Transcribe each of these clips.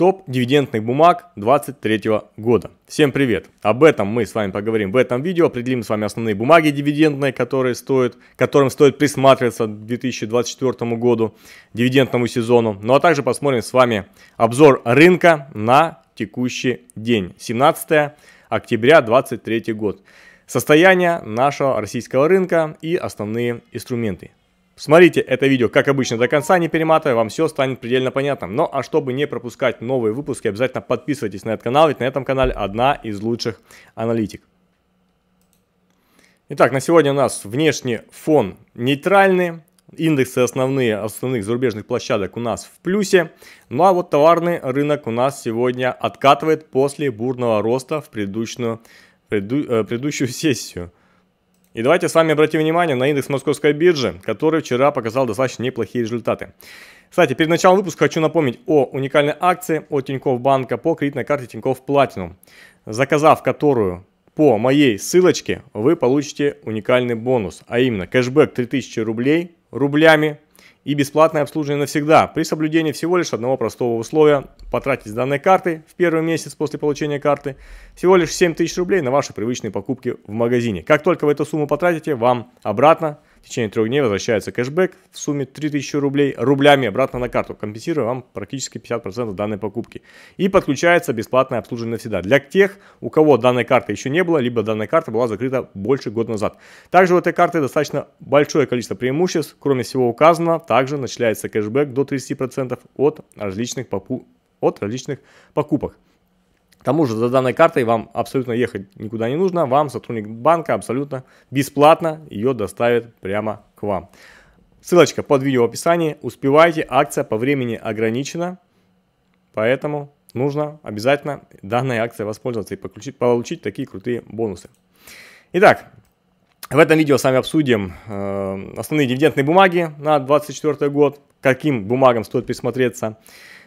Топ дивидендных бумаг 2023 года. Всем привет! Об этом мы с вами поговорим в этом видео. Определим с вами основные бумаги дивидендные, которые стоят, которым стоит присматриваться к 2024 году, дивидендному сезону. Ну а также посмотрим с вами обзор рынка на текущий день. 17 октября 2023 год. Состояние нашего российского рынка и основные инструменты. Смотрите это видео, как обычно, до конца, не перематывая, вам все станет предельно понятным. Ну а чтобы не пропускать новые выпуски, обязательно подписывайтесь на этот канал, ведь на этом канале одна из лучших аналитик. Итак, на сегодня у нас внешний фон нейтральный, индексы основные, основных зарубежных площадок у нас в плюсе, ну а вот товарный рынок у нас сегодня откатывает после бурного роста в предыдущую, преду, э, предыдущую сессию. И давайте с вами обратим внимание на индекс московской биржи, который вчера показал достаточно неплохие результаты. Кстати, перед началом выпуска хочу напомнить о уникальной акции от Тинькофф Банка по кредитной карте Тинькофф Платинум. заказав которую по моей ссылочке вы получите уникальный бонус, а именно кэшбэк 3000 рублей рублями и бесплатное обслуживание навсегда, при соблюдении всего лишь одного простого условия – потратить с данной карты в первый месяц после получения карты всего лишь 7000 рублей на ваши привычные покупки в магазине. Как только вы эту сумму потратите, вам обратно – в течение трех дней возвращается кэшбэк в сумме 3000 рублей рублями обратно на карту, компенсируя вам практически 50% данной покупки. И подключается бесплатное обслуживание навсегда для тех, у кого данной карты еще не было, либо данная карта была закрыта больше года назад. Также у этой карты достаточно большое количество преимуществ, кроме всего указано, также начисляется кэшбэк до 30% от различных, попу... от различных покупок. К тому же за данной картой вам абсолютно ехать никуда не нужно, вам сотрудник банка абсолютно бесплатно ее доставит прямо к вам. Ссылочка под видео в описании. Успевайте, акция по времени ограничена, поэтому нужно обязательно данной акцией воспользоваться и получить, получить такие крутые бонусы. Итак, в этом видео с вами обсудим э, основные дивидендные бумаги на 2024 год, каким бумагам стоит присмотреться.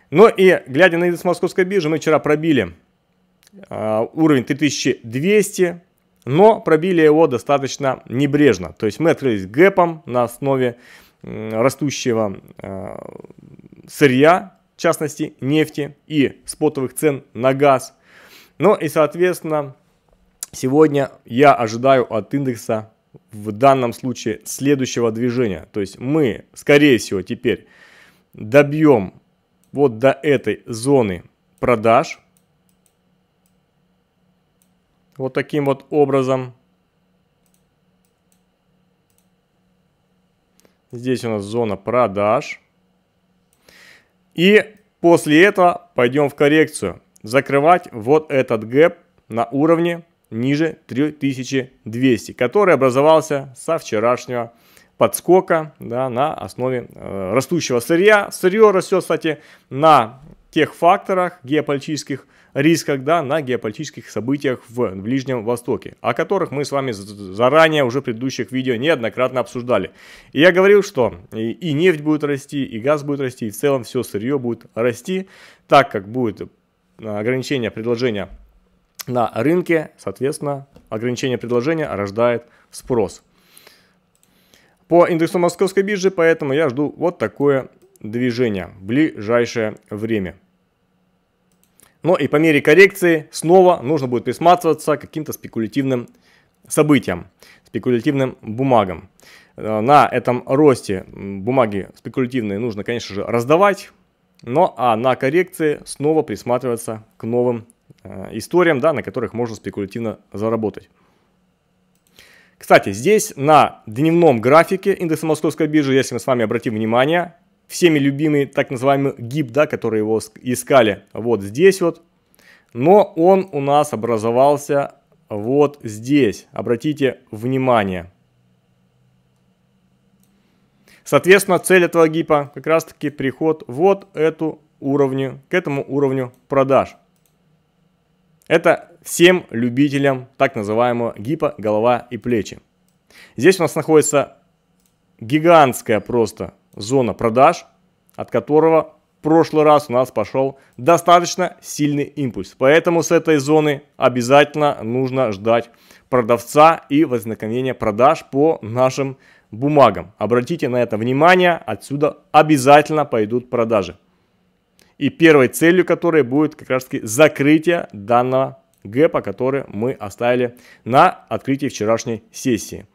Ну и глядя на индекс московской биржи, мы вчера пробили а, уровень 3200, но пробили его достаточно небрежно. То есть мы открылись гэпом на основе растущего а, сырья, в частности нефти и спотовых цен на газ. Ну и соответственно сегодня я ожидаю от индекса в данном случае следующего движения. То есть мы скорее всего теперь добьем вот до этой зоны продаж, вот таким вот образом. Здесь у нас зона продаж. И после этого пойдем в коррекцию. Закрывать вот этот гэп на уровне ниже 3200, который образовался со вчерашнего подскока да, на основе э, растущего сырья. Сырье растет, кстати, на тех факторах геополитических рисках да, на геополитических событиях в Ближнем Востоке, о которых мы с вами заранее уже в предыдущих видео неоднократно обсуждали. И я говорил, что и нефть будет расти, и газ будет расти, и в целом все сырье будет расти, так как будет а, ограничение предложения на рынке, соответственно, ограничение предложения рождает спрос. По индексу московской биржи, поэтому я жду вот такое движение в ближайшее время. Но и по мере коррекции снова нужно будет присматриваться к каким-то спекулятивным событиям, спекулятивным бумагам. Э, на этом росте бумаги спекулятивные нужно, конечно же, раздавать, но а на коррекции снова присматриваться к новым э, историям, да, на которых можно спекулятивно заработать. Кстати, здесь на дневном графике индекса Московской биржи, если мы с вами обратим внимание, всеми любимый так называемый гиб, да, который его искали вот здесь вот. Но он у нас образовался вот здесь. Обратите внимание. Соответственно, цель этого гипа как раз таки приход вот эту уровню, к этому уровню продаж. Это всем любителям так называемого гипа голова и плечи. Здесь у нас находится гигантская просто зона продаж, от которого в прошлый раз у нас пошел достаточно сильный импульс. Поэтому с этой зоны обязательно нужно ждать продавца и возникновения продаж по нашим бумагам. Обратите на это внимание, отсюда обязательно пойдут продажи. И первой целью которой будет как раз таки закрытие данного гэпа, который мы оставили на открытии вчерашней сессии.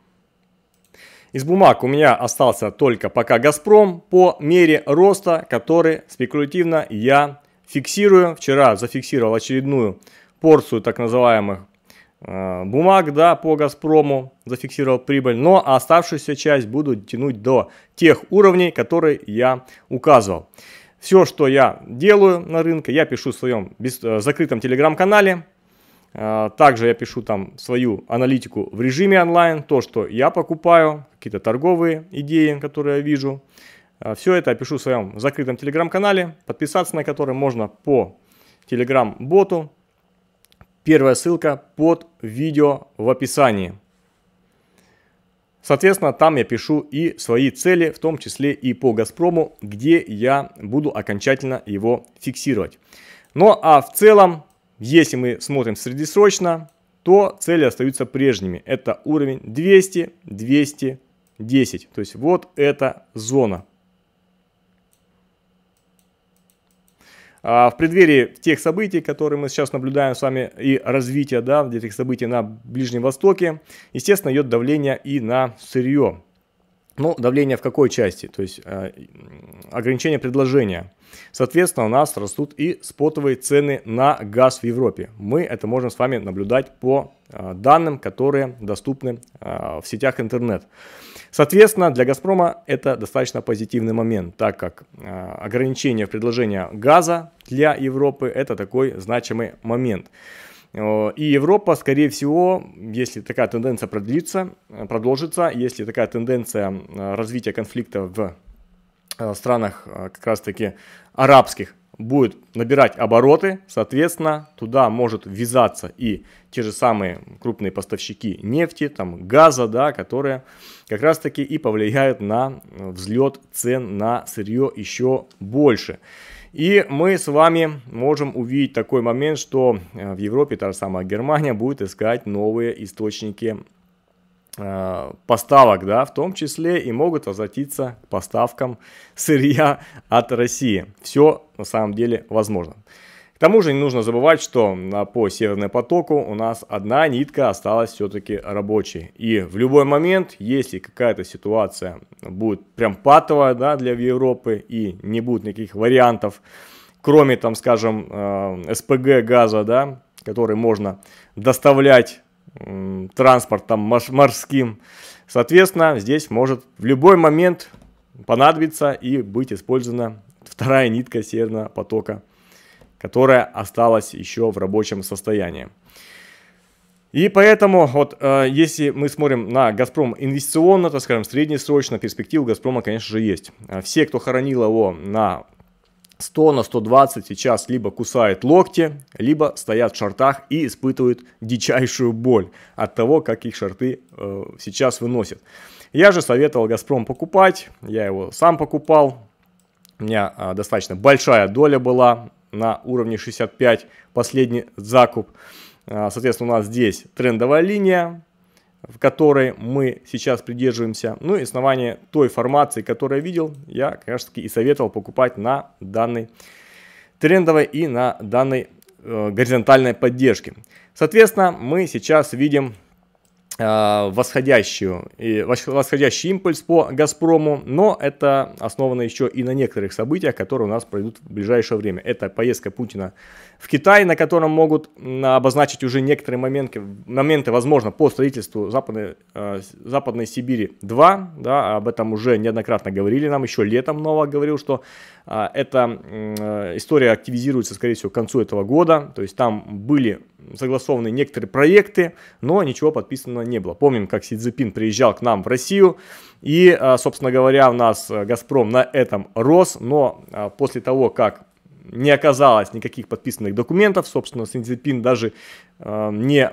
Из бумаг у меня остался только пока «Газпром» по мере роста, который спекулятивно я фиксирую. Вчера зафиксировал очередную порцию так называемых э, бумаг да, по «Газпрому», зафиксировал прибыль, но оставшуюся часть буду тянуть до тех уровней, которые я указывал. Все, что я делаю на рынке, я пишу в своем э, закрытом телеграм-канале, а, также я пишу там свою аналитику в режиме онлайн, то, что я покупаю, какие-то торговые идеи, которые я вижу. А, Все это я пишу в своем закрытом телеграм-канале, подписаться на который можно по телеграм-боту. Первая ссылка под видео в описании. Соответственно, там я пишу и свои цели, в том числе и по «Газпрому», где я буду окончательно его фиксировать. Ну а в целом если мы смотрим среднесрочно, то цели остаются прежними. Это уровень 200, 210. То есть вот эта зона. А, в преддверии тех событий, которые мы сейчас наблюдаем с вами, и развития да, этих событий на Ближнем Востоке, естественно, идет давление и на сырье. Ну, давление в какой части? То есть э, ограничение предложения. Соответственно, у нас растут и спотовые цены на газ в Европе. Мы это можем с вами наблюдать по э, данным, которые доступны э, в сетях интернет. Соответственно, для «Газпрома» это достаточно позитивный момент, так как э, ограничение в предложении газа для Европы – это такой значимый момент. Э, и Европа, скорее всего, если такая тенденция продлится, э, продолжится, если такая тенденция э, развития конфликта в странах как раз-таки арабских будет набирать обороты, соответственно, туда может ввязаться и те же самые крупные поставщики нефти, там, газа, да, которые как раз-таки и повлияют на взлет цен на сырье еще больше. И мы с вами можем увидеть такой момент, что э, в Европе та же самая Германия будет искать новые источники э, поставок, да, в том числе и могут возвратиться к поставкам сырья от России. Все на самом деле возможно. К тому же не нужно забывать, что по Северному потоку у нас одна нитка осталась все-таки рабочей. И в любой момент, если какая-то ситуация будет прям патовая да, для Европы и не будет никаких вариантов, кроме там, скажем, э, СПГ газа, да, который можно доставлять э, транспортом морским, соответственно, здесь может в любой момент понадобиться и быть использована вторая нитка северного потока которая осталась еще в рабочем состоянии. И поэтому, вот, э, если мы смотрим на «Газпром» инвестиционно, то скажем, среднесрочно, перспектив «Газпрома», конечно же, есть. Э, все, кто хоронил его на 100 на 120 сейчас либо кусают локти, либо стоят в шортах и испытывают дичайшую боль от того, как их шорты э, сейчас выносят. Я же советовал «Газпром» покупать, я его сам покупал, у меня э, достаточно большая доля была, на уровне 65, последний закуп. А, соответственно, у нас здесь трендовая линия, в которой мы сейчас придерживаемся. Ну и основание той формации, которую я видел, я, конечно таки, и советовал покупать на данной трендовой и на данной э, горизонтальной поддержке. Соответственно, мы сейчас видим Э, восходящую, восходящий импульс по «Газпрому», но это основано еще и на некоторых событиях, которые у нас пройдут в ближайшее время. Это поездка Путина в Китае, на котором могут обозначить уже некоторые моменты, моменты возможно, по строительству Западной, э, Западной Сибири-2, да, об этом уже неоднократно говорили нам, еще летом Нова говорил, что э, эта э, история активизируется, скорее всего, к концу этого года, то есть там были согласованы некоторые проекты, но ничего подписано не было. Помним, как Си Цзепин приезжал к нам в Россию, и, собственно говоря, у нас «Газпром» на этом рос, но после того, как не оказалось никаких подписанных документов. Собственно, Синзипин даже э, не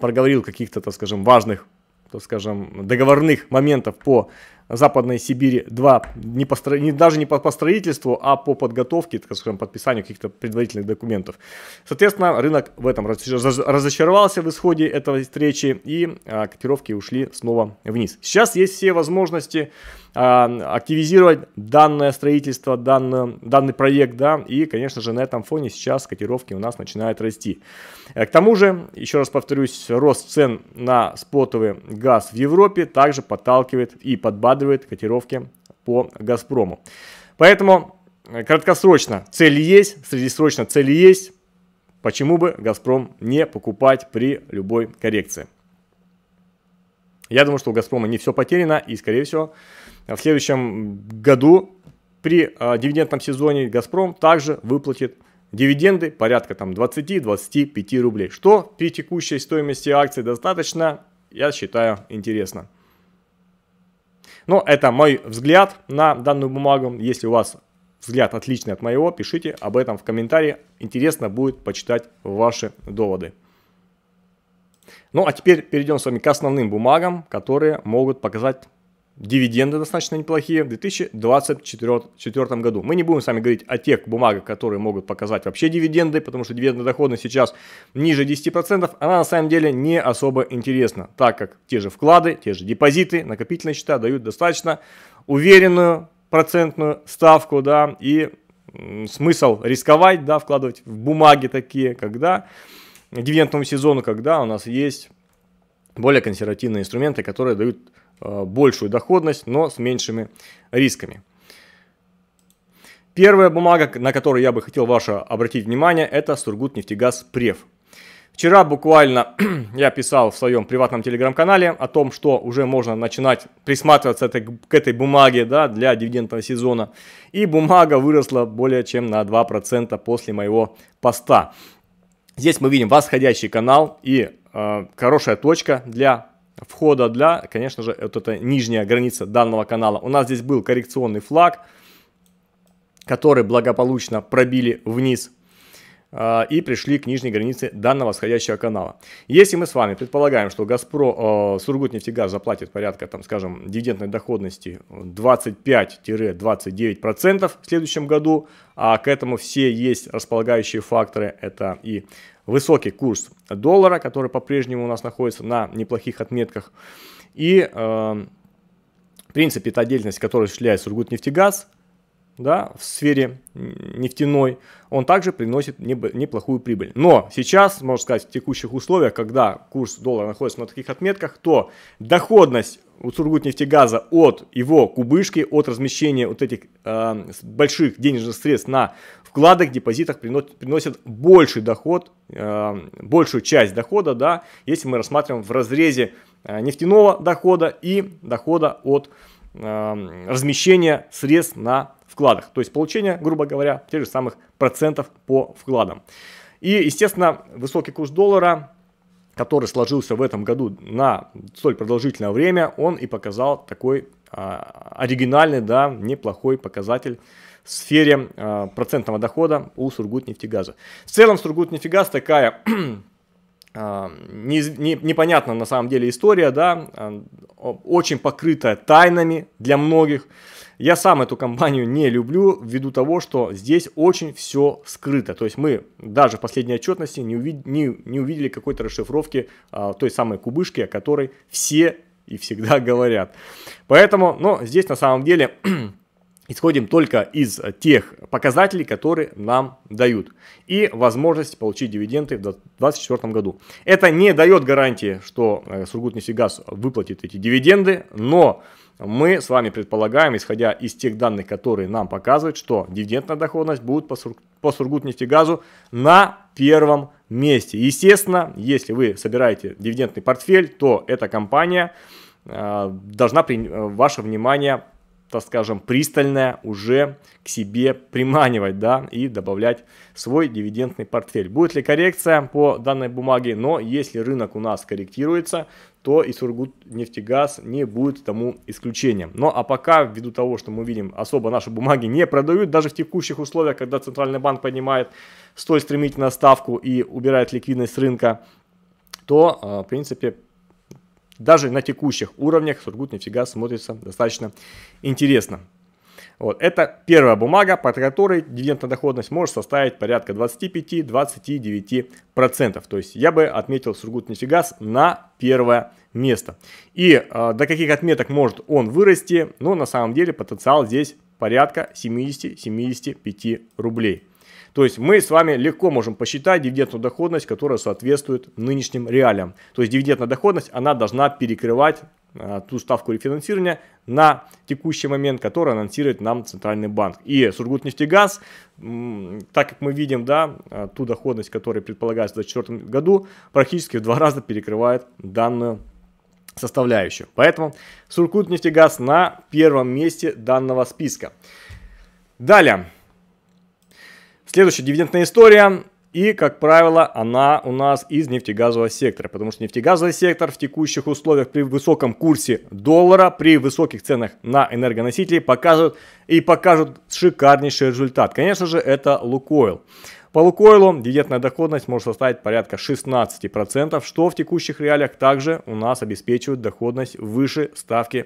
проговорил каких-то, так скажем, важных, так скажем, договорных моментов по Западной Сибири 2, не по, не, даже не по, по строительству, а по подготовке, так скажем, подписанию каких-то предварительных документов. Соответственно, рынок в этом разочаровался в исходе этой встречи, и а, котировки ушли снова вниз. Сейчас есть все возможности а, активизировать данное строительство, данный, данный проект, да, и, конечно же, на этом фоне сейчас котировки у нас начинают расти. Э, к тому же, еще раз повторюсь, рост цен на спотовый газ в Европе также подталкивает и подбадривает падают котировки по «Газпрому». Поэтому э, краткосрочно цели есть, среднесрочно цели есть. Почему бы «Газпром» не покупать при любой коррекции? Я думаю, что у «Газпрома» не все потеряно и, скорее всего, в следующем году при э, дивидендном сезоне «Газпром» также выплатит дивиденды порядка там 20-25 рублей, что при текущей стоимости акций достаточно, я считаю, интересно. Но это мой взгляд на данную бумагу. Если у вас взгляд отличный от моего, пишите об этом в комментарии. Интересно будет почитать ваши доводы. Ну а теперь перейдем с вами к основным бумагам, которые могут показать дивиденды достаточно неплохие в 2024 году. Мы не будем с вами говорить о тех бумагах, которые могут показать вообще дивиденды, потому что дивидендная доходность сейчас ниже 10%, она на самом деле не особо интересна, так как те же вклады, те же депозиты, накопительные счета дают достаточно уверенную процентную ставку, да, и смысл рисковать, да, вкладывать в бумаги такие, когда дивидендному сезону, когда у нас есть более консервативные инструменты, которые дают Э, большую доходность, но с меньшими рисками. Первая бумага, на которую я бы хотел ваше обратить внимание, это Сургутнефтегаз Прев. Вчера буквально я писал в своем приватном телеграм-канале о том, что уже можно начинать присматриваться этой, к этой бумаге да, для дивидендного сезона. И бумага выросла более чем на 2% после моего поста. Здесь мы видим восходящий канал и э, хорошая точка для входа для, конечно же, вот эта нижняя граница данного канала. У нас здесь был коррекционный флаг, который благополучно пробили вниз э, и пришли к нижней границе данного сходящего канала. Если мы с вами предполагаем, что Газпро, э, Сургутнефтегаз заплатит порядка, там, скажем, дивидендной доходности 25-29% в следующем году, а к этому все есть располагающие факторы, это и высокий курс доллара, который по-прежнему у нас находится на неплохих отметках. И, э, в принципе, это отдельность, которая осуществляет Сургутнефтегаз, да, в сфере нефтяной, он также приносит неплохую прибыль. Но сейчас, можно сказать, в текущих условиях, когда курс доллара находится на таких отметках, то доходность у Сургутнефтегаза от его кубышки, от размещения вот этих э, больших денежных средств на вкладах, депозитах приносит, приносит больший доход, э, большую часть дохода, да, если мы рассматриваем в разрезе э, нефтяного дохода и дохода от Эм, размещения средств на вкладах. То есть получение, грубо говоря, тех же самых процентов по вкладам. И, естественно, высокий курс доллара, который сложился в этом году на столь продолжительное время, он и показал такой а, оригинальный, да, неплохой показатель в сфере э, процентного дохода у Сургутнефтегаза. В целом Сургутнефтегаз такая не, не, непонятна на самом деле история, да, очень покрытая тайнами для многих. Я сам эту компанию не люблю ввиду того, что здесь очень все скрыто. То есть мы даже в последней отчетности не, увид, не, не увидели какой-то расшифровки а, той самой кубышки, о которой все и всегда говорят. Поэтому, но ну, здесь на самом деле исходим только из тех показателей, которые нам дают. И возможность получить дивиденды в 2024 году. Это не дает гарантии, что э, Сургутнефтегаз выплатит эти дивиденды, но мы с вами предполагаем, исходя из тех данных, которые нам показывают, что дивидендная доходность будет по Сургутнефтегазу на первом месте. Естественно, если вы собираете дивидендный портфель, то эта компания э, должна при... Э, ваше внимание так скажем, пристальное уже к себе приманивать, да, и добавлять свой дивидендный портфель. Будет ли коррекция по данной бумаге, но если рынок у нас корректируется, то и Сургутнефтегаз не будет тому исключением. Но ну, а пока, ввиду того, что мы видим, особо наши бумаги не продают, даже в текущих условиях, когда Центральный банк поднимает столь стремительно ставку и убирает ликвидность рынка, то, э, в принципе, даже на текущих уровнях Сургут нифига смотрится достаточно интересно. Вот, это первая бумага, по которой дивидендная доходность может составить порядка 25-29%. То есть я бы отметил Сургут нефигаз на первое место. И э, до каких отметок может он вырасти? Но ну, на самом деле потенциал здесь порядка 70-75 рублей. То есть мы с вами легко можем посчитать дивидендную доходность, которая соответствует нынешним реалиям. То есть дивидендная доходность, она должна перекрывать э, ту ставку рефинансирования на текущий момент, который анонсирует нам Центральный банк. И Сургутнефтегаз, так как мы видим, да, э, ту доходность, которая предполагается в 2024 году, практически в два раза перекрывает данную составляющую. Поэтому Сургутнефтегаз на первом месте данного списка. Далее. Следующая дивидендная история. И, как правило, она у нас из нефтегазового сектора, потому что нефтегазовый сектор в текущих условиях при высоком курсе доллара, при высоких ценах на энергоносители показывают и покажут шикарнейший результат. Конечно же, это Лукойл. По Лукойлу дивидендная доходность может составить порядка 16%, что в текущих реалиях также у нас обеспечивает доходность выше ставки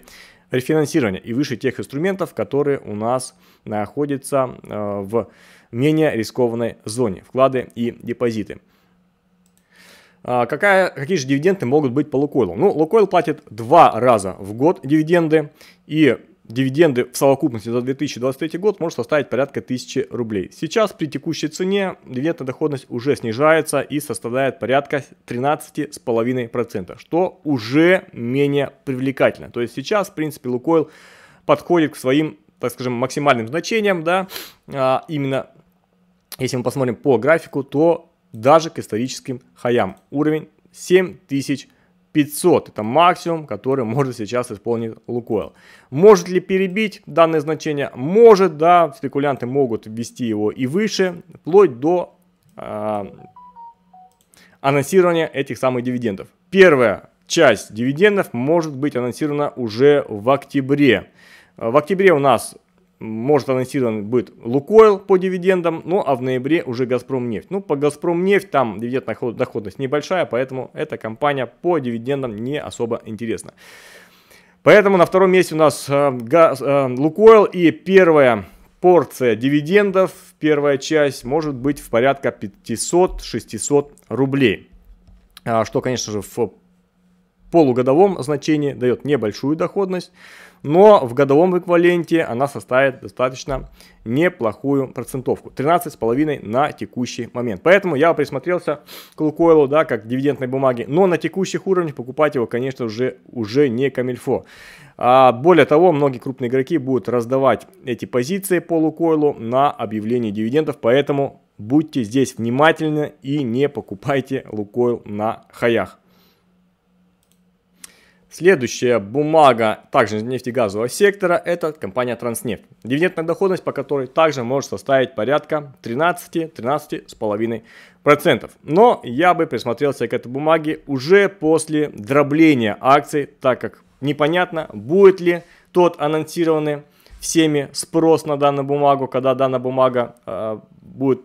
рефинансирования и выше тех инструментов, которые у нас находятся э, в менее рискованной зоне, вклады и депозиты. А, какая, какие же дивиденды могут быть по Лукойлу? Ну, Лукойл платит два раза в год дивиденды, и дивиденды в совокупности за 2023 год может составить порядка 1000 рублей. Сейчас при текущей цене дивидендная доходность уже снижается и составляет порядка 13,5%, что уже менее привлекательно. То есть сейчас, в принципе, Лукойл подходит к своим, так скажем, максимальным значениям, да, а именно если мы посмотрим по графику, то даже к историческим хаям уровень 7500. Это максимум, который может сейчас исполнить Лукойл. Может ли перебить данное значение? Может, да. Спекулянты могут ввести его и выше, вплоть до э, анонсирования этих самых дивидендов. Первая часть дивидендов может быть анонсирована уже в октябре. В октябре у нас может анонсирован будет Лукойл по дивидендам, ну а в ноябре уже Газпром нефть. Ну по Газпром нефть там дивидендная доходность небольшая, поэтому эта компания по дивидендам не особо интересна. Поэтому на втором месте у нас э, газ, э, Лукойл и первая порция дивидендов, первая часть может быть в порядка 500-600 рублей. А, что, конечно же, в полугодовом значении дает небольшую доходность, но в годовом эквиваленте она составит достаточно неплохую процентовку. 13,5 на текущий момент. Поэтому я присмотрелся к Лукойлу, да, как дивидендной бумаге, но на текущих уровнях покупать его, конечно уже уже не камильфо. А, более того, многие крупные игроки будут раздавать эти позиции по Лукойлу на объявление дивидендов, поэтому будьте здесь внимательны и не покупайте Лукойл на хаях. Следующая бумага также нефтегазового сектора – это компания Транснефть, дивидендная доходность по которой также может составить порядка 13-13,5%. Но я бы присмотрелся к этой бумаге уже после дробления акций, так как непонятно, будет ли тот анонсированный всеми спрос на данную бумагу, когда данная бумага э, будет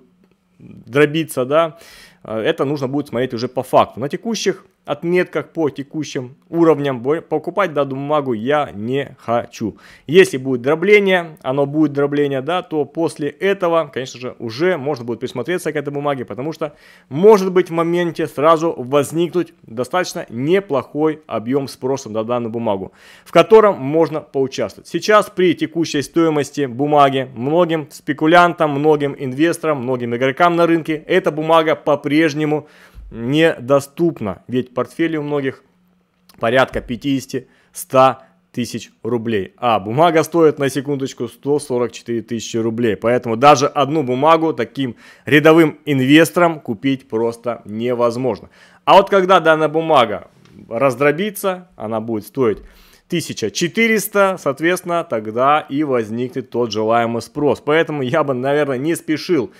дробиться, да, э, это нужно будет смотреть уже по факту. На текущих отметках по текущим уровням. Покупать данную бумагу я не хочу. Если будет дробление, оно будет дробление, да, то после этого, конечно же, уже можно будет присмотреться к этой бумаге, потому что может быть в моменте сразу возникнуть достаточно неплохой объем спроса на данную бумагу, в котором можно поучаствовать. Сейчас при текущей стоимости бумаги многим спекулянтам, многим инвесторам, многим игрокам на рынке эта бумага по-прежнему недоступно, ведь портфели у многих порядка 50-100 тысяч рублей. А бумага стоит на секундочку 144 тысячи рублей. Поэтому даже одну бумагу таким рядовым инвесторам купить просто невозможно. А вот когда данная бумага раздробится, она будет стоить 1400, соответственно, тогда и возникнет тот желаемый спрос. Поэтому я бы, наверное, не спешил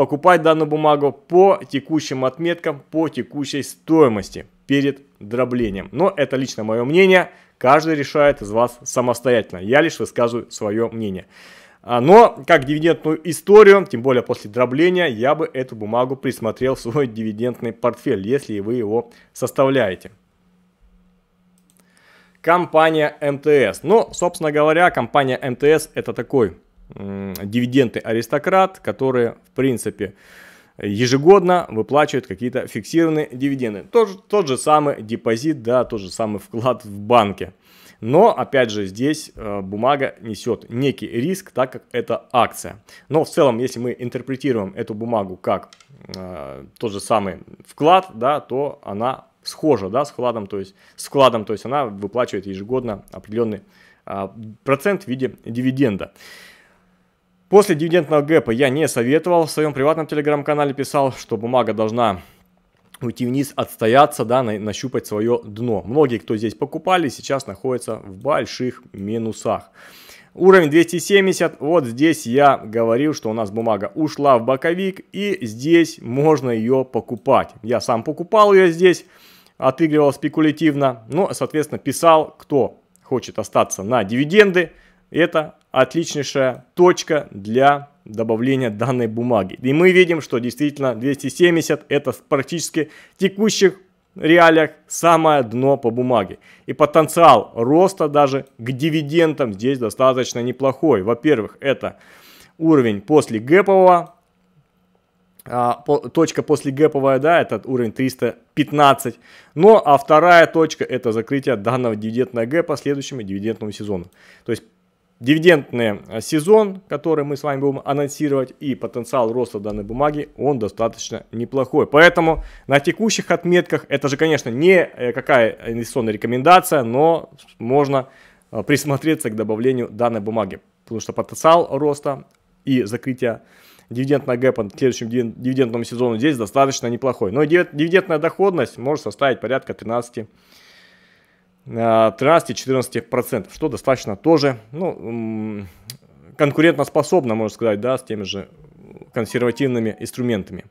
покупать данную бумагу по текущим отметкам, по текущей стоимости перед дроблением. Но это лично мое мнение, каждый решает из вас самостоятельно, я лишь высказываю свое мнение. А, но как дивидендную историю, тем более после дробления, я бы эту бумагу присмотрел в свой дивидендный портфель, если вы его составляете. Компания МТС. Ну, собственно говоря, компания МТС это такой дивиденды аристократ, которые, в принципе, ежегодно выплачивают какие-то фиксированные дивиденды. Тот, тот же самый депозит, да, тот же самый вклад в банке. Но, опять же, здесь э, бумага несет некий риск, так как это акция. Но в целом, если мы интерпретируем эту бумагу как э, тот же самый вклад, да, то она схожа да, с, вкладом, то есть, с вкладом, то есть она выплачивает ежегодно определенный э, а, процент в виде дивиденда. После дивидендного гэпа я не советовал, в своем приватном телеграм-канале писал, что бумага должна уйти вниз, отстояться, да, на, нащупать свое дно. Многие, кто здесь покупали, сейчас находятся в больших минусах. Уровень 270, вот здесь я говорил, что у нас бумага ушла в боковик и здесь можно ее покупать. Я сам покупал ее здесь, отыгрывал спекулятивно, но, соответственно, писал, кто хочет остаться на дивиденды, это отличнейшая точка для добавления данной бумаги. И мы видим, что действительно 270 это практически в текущих реалиях самое дно по бумаге. И потенциал роста даже к дивидендам здесь достаточно неплохой. Во-первых, это уровень после гэпового, а, по, точка после гэповая, да, этот уровень 315. Но, ну, а вторая точка это закрытие данного дивидендного гэпа следующему дивидендному сезону. То есть Дивидендный э, сезон, который мы с вами будем анонсировать, и потенциал роста данной бумаги, он достаточно неплохой. Поэтому на текущих отметках, это же, конечно, не э, какая инвестиционная рекомендация, но можно э, присмотреться к добавлению данной бумаги, потому что потенциал роста и закрытия дивидендного гэпа к следующему дивидендному сезону здесь достаточно неплохой. Но дивидендная доходность может составить порядка 13%. 13-14%, э, что достаточно тоже ну, конкурентоспособно, можно сказать, да, с теми же консервативными инструментами.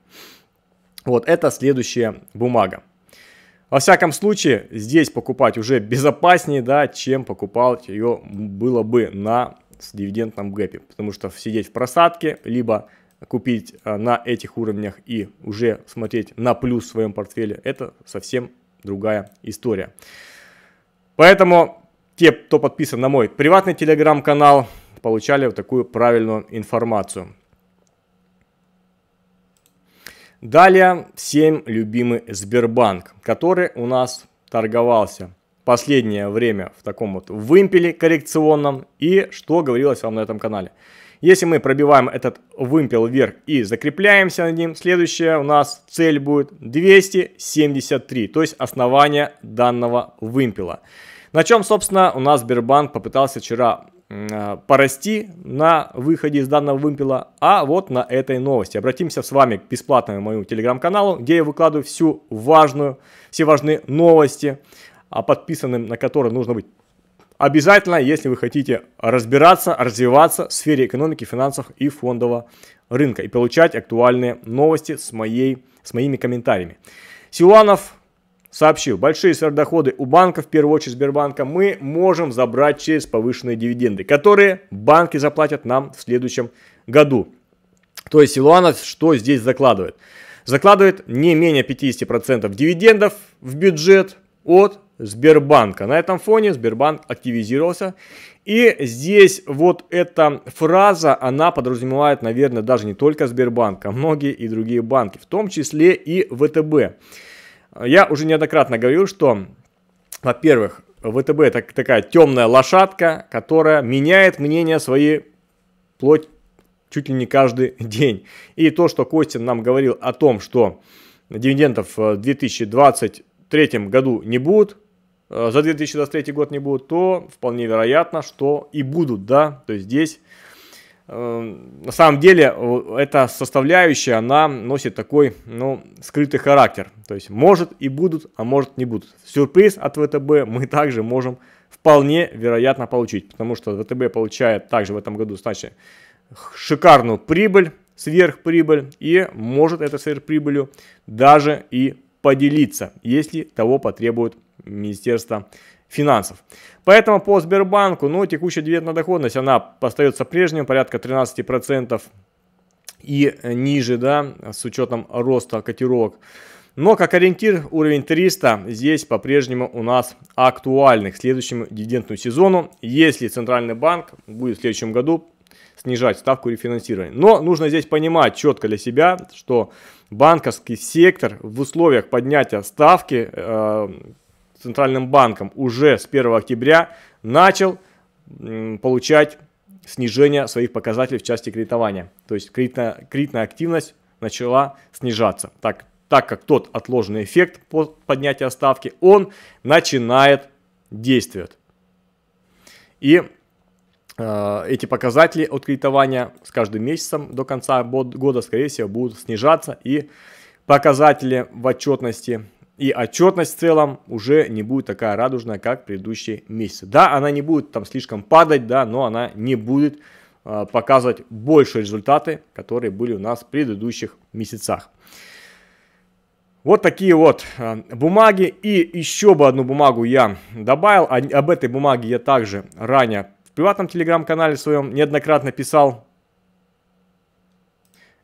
Вот это следующая бумага. Во всяком случае, здесь покупать уже безопаснее, да, чем покупать ее было бы на с дивидендном гэпе, потому что сидеть в просадке, либо купить э, на этих уровнях и уже смотреть на плюс в своем портфеле, это совсем другая история. Поэтому те, кто подписан на мой приватный телеграм-канал, получали вот такую правильную информацию. Далее 7 любимый Сбербанк, который у нас торговался последнее время в таком вот вымпеле коррекционном и что говорилось вам на этом канале. Если мы пробиваем этот вымпел вверх и закрепляемся над ним, следующая у нас цель будет 273, то есть основание данного вымпела. На чем, собственно, у нас Сбербанк попытался вчера э, порасти на выходе из данного вымпела, а вот на этой новости. Обратимся с вами к бесплатному моему телеграм-каналу, где я выкладываю всю важную, все важные новости, а подписанным на которые нужно быть Обязательно, если вы хотите разбираться, развиваться в сфере экономики, финансов и фондового рынка и получать актуальные новости с, моей, с моими комментариями. Силуанов сообщил, большие сверхдоходы у банков, в первую очередь Сбербанка, мы можем забрать через повышенные дивиденды, которые банки заплатят нам в следующем году. То есть Силуанов что здесь закладывает? Закладывает не менее 50% дивидендов в бюджет от Сбербанка. На этом фоне Сбербанк активизировался. И здесь вот эта фраза, она подразумевает, наверное, даже не только Сбербанк, а многие и другие банки, в том числе и ВТБ. Я уже неоднократно говорил, что, во-первых, ВТБ это такая темная лошадка, которая меняет мнение свои плоть чуть ли не каждый день. И то, что Костин нам говорил о том, что дивидендов в 2023 году не будет, Э, за 2023 год не будут, то вполне вероятно, что и будут, да, то есть здесь э, на самом деле э, эта составляющая, она носит такой, ну, скрытый характер. То есть может и будут, а может не будут. Сюрприз от ВТБ мы также можем вполне вероятно получить, потому что ВТБ получает также в этом году, значит, шикарную прибыль, сверхприбыль и может этой сверхприбылью даже и поделиться, если того потребует Министерство финансов. Поэтому по Сбербанку, ну, текущая диверная доходность, она остается прежним, порядка 13% и ниже, да, с учетом роста котировок. Но как ориентир уровень 300 здесь по-прежнему у нас актуальный к следующему дивидендному сезону, если Центральный банк будет в следующем году снижать ставку рефинансирования. Но нужно здесь понимать четко для себя, что банковский сектор в условиях поднятия ставки э, Центральным банком уже с 1 октября начал э, получать снижение своих показателей в части кредитования. То есть кредитная, кредитная активность начала снижаться. Так, так как тот отложенный эффект по поднятия ставки, он начинает действовать. И Э, эти показатели от кредитования с каждым месяцем до конца года, скорее всего, будут снижаться, и показатели в отчетности и отчетность в целом уже не будет такая радужная, как предыдущие месяцы. Да, она не будет там слишком падать, да, но она не будет э, показывать больше результаты, которые были у нас в предыдущих месяцах. Вот такие вот э, бумаги. И еще бы одну бумагу я добавил. О, об этой бумаге я также ранее в приватном телеграм-канале своем неоднократно писал,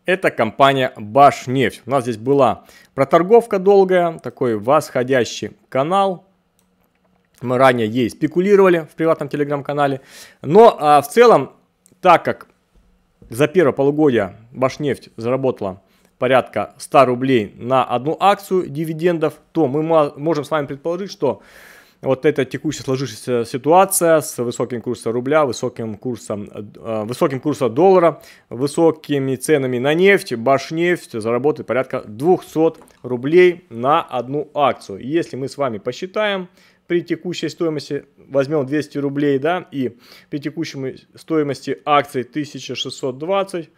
это компания Башнефть. У нас здесь была проторговка долгая, такой восходящий канал. Мы ранее ей спекулировали в приватном телеграм-канале. Но а, в целом, так как за первое полугодие Башнефть заработала порядка 100 рублей на одну акцию дивидендов, то мы можем с вами предположить, что вот эта текущая сложившаяся ситуация с высоким курсом рубля, высоким курсом, э, высоким курсом доллара, высокими ценами на нефть, башнефть заработает порядка 200 рублей на одну акцию. И если мы с вами посчитаем, при текущей стоимости возьмем 200 рублей, да, и при текущей стоимости акций 1620,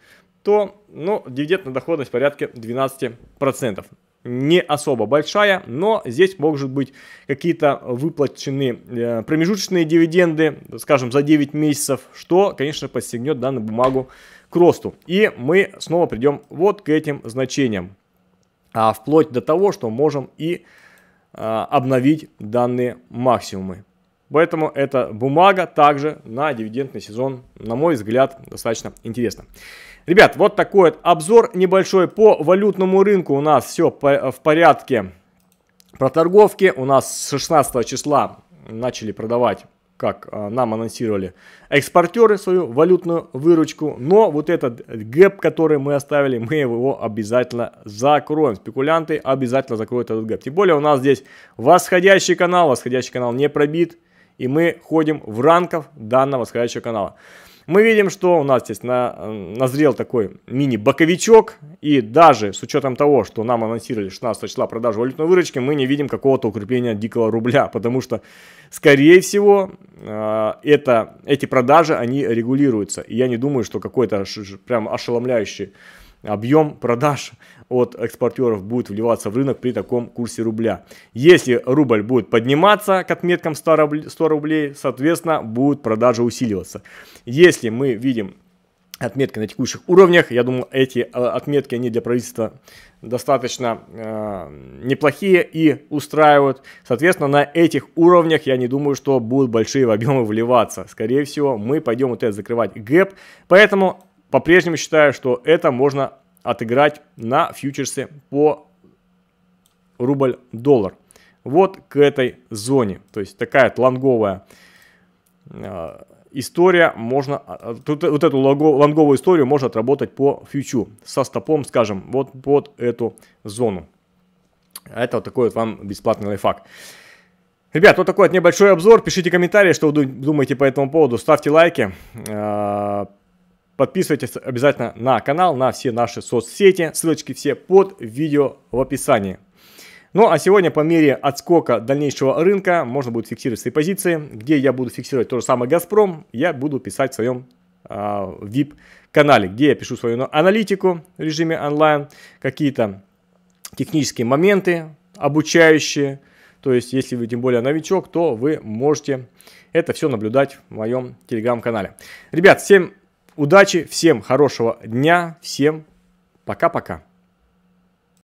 то, ну, дивидендная доходность порядка 12% не особо большая, но здесь может быть какие-то выплачены э, промежуточные дивиденды, скажем, за 9 месяцев, что, конечно, подстегнет данную бумагу к росту. И мы снова придем вот к этим значениям, а вплоть до того, что можем и э, обновить данные максимумы. Поэтому эта бумага также на дивидендный сезон, на мой взгляд, достаточно интересна. Ребят, вот такой вот обзор небольшой по валютному рынку. У нас все э, в порядке про торговки. У нас с 16 числа начали продавать как э, нам анонсировали экспортеры свою валютную выручку. Но вот этот гэп, который мы оставили, мы его обязательно закроем. Спекулянты обязательно закроют этот гэп. Тем более у нас здесь восходящий канал. Восходящий канал не пробит. И мы ходим в рамках данного восходящего канала. Мы видим, что у нас здесь на, назрел такой мини-боковичок. И даже с учетом того, что нам анонсировали 16 числа продажу валютной выручки, мы не видим какого-то укрепления дикого рубля. Потому что, скорее всего, э, это, эти продажи, они регулируются. И я не думаю, что какой-то прям ошеломляющий объем продаж от экспортеров будет вливаться в рынок при таком курсе рубля. Если рубль будет подниматься к отметкам 100 рублей, соответственно, будут продажи усиливаться. Если мы видим отметки на текущих уровнях. Я думаю, эти э, отметки, они для правительства достаточно э, неплохие и устраивают. Соответственно, на этих уровнях я не думаю, что будут большие объемы вливаться. Скорее всего, мы пойдем вот это закрывать гэп. Поэтому по-прежнему считаю, что это можно отыграть на фьючерсе по рубль-доллар. Вот к этой зоне. То есть такая лонговая э, история. Можно, а, а, тут, вот эту лонговую историю можно отработать по фьючу. Со стопом, скажем, вот под эту зону. Это вот такой вот вам бесплатный лайфхак. Ребят, вот такой вот небольшой обзор. Пишите комментарии, что вы думаете по этому поводу. Ставьте лайки. Э, Подписывайтесь обязательно на канал, на все наши соцсети. Ссылочки все под видео в описании. Ну а сегодня по мере отскока дальнейшего рынка можно будет фиксировать свои позиции. Где я буду фиксировать то же самое «Газпром», я буду писать в своем э, а, VIP-канале, где я пишу свою аналитику в режиме онлайн, какие-то технические моменты обучающие. То есть, если вы тем более новичок, то вы можете это все наблюдать в моем телеграм-канале. Ребят, всем Удачи, всем хорошего дня, всем пока-пока.